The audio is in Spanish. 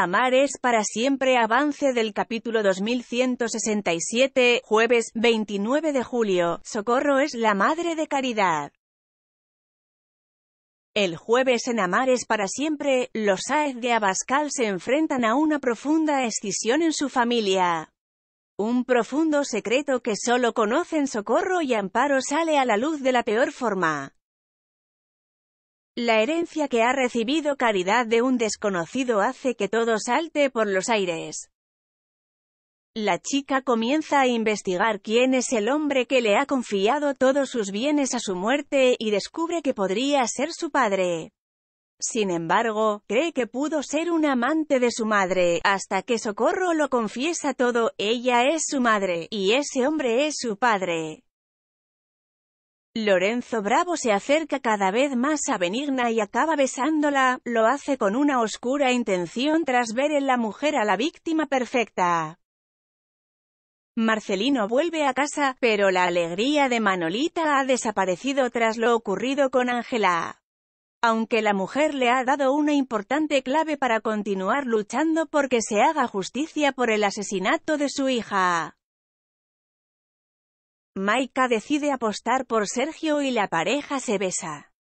Amar es para siempre avance del capítulo 2167, jueves 29 de julio. Socorro es la madre de caridad. El jueves en Amares para siempre, los Sáez de Abascal se enfrentan a una profunda escisión en su familia. Un profundo secreto que solo conocen Socorro y Amparo sale a la luz de la peor forma. La herencia que ha recibido caridad de un desconocido hace que todo salte por los aires. La chica comienza a investigar quién es el hombre que le ha confiado todos sus bienes a su muerte y descubre que podría ser su padre. Sin embargo, cree que pudo ser un amante de su madre, hasta que Socorro lo confiesa todo, ella es su madre, y ese hombre es su padre. Lorenzo Bravo se acerca cada vez más a Benigna y acaba besándola, lo hace con una oscura intención tras ver en la mujer a la víctima perfecta. Marcelino vuelve a casa, pero la alegría de Manolita ha desaparecido tras lo ocurrido con Ángela. Aunque la mujer le ha dado una importante clave para continuar luchando porque se haga justicia por el asesinato de su hija. Maika decide apostar por Sergio y la pareja se besa.